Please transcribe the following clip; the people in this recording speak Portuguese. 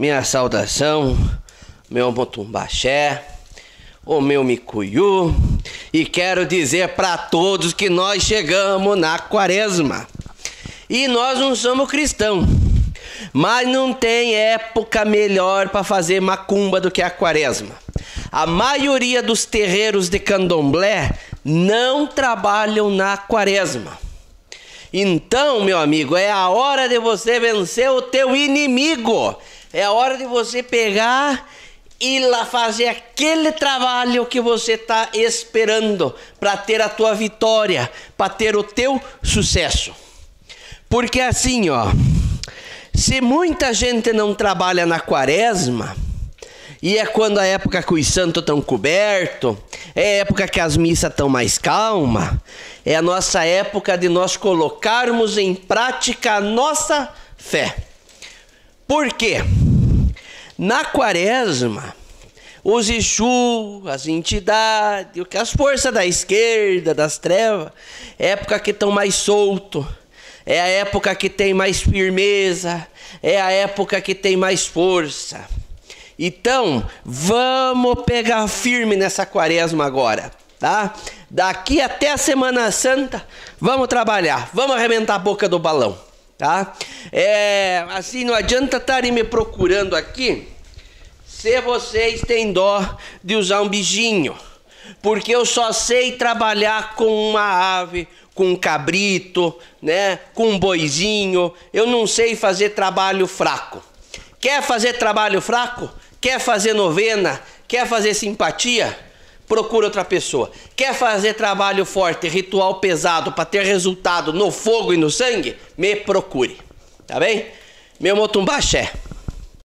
minha saudação, meu Motumbaxé, o meu Micuyu, e quero dizer para todos que nós chegamos na quaresma. E nós não somos cristãos. Mas não tem época melhor para fazer macumba do que a quaresma. A maioria dos terreiros de candomblé não trabalham na quaresma. Então, meu amigo, é a hora de você vencer o teu inimigo. É a hora de você pegar e lá fazer aquele trabalho que você está esperando para ter a tua vitória, para ter o teu sucesso. Porque assim, ó, se muita gente não trabalha na quaresma, e é quando a época que os santos estão cobertos, é a época que as missas estão mais calmas, é a nossa época de nós colocarmos em prática a nossa fé. Por quê? Na quaresma, os Exu, as entidades, as forças da esquerda, das trevas, é época que estão mais solto, é a época que tem mais firmeza, é a época que tem mais força. Então, vamos pegar firme nessa quaresma agora, tá? Daqui até a Semana Santa, vamos trabalhar, vamos arrebentar a boca do balão tá? É, assim, não adianta estarem me procurando aqui se vocês têm dó de usar um bijinho, porque eu só sei trabalhar com uma ave, com um cabrito, né? Com um boizinho, eu não sei fazer trabalho fraco. Quer fazer trabalho fraco? Quer fazer novena? Quer fazer simpatia? procura outra pessoa. Quer fazer trabalho forte, ritual pesado para ter resultado no fogo e no sangue? Me procure. Tá bem? Meu motumbaxé.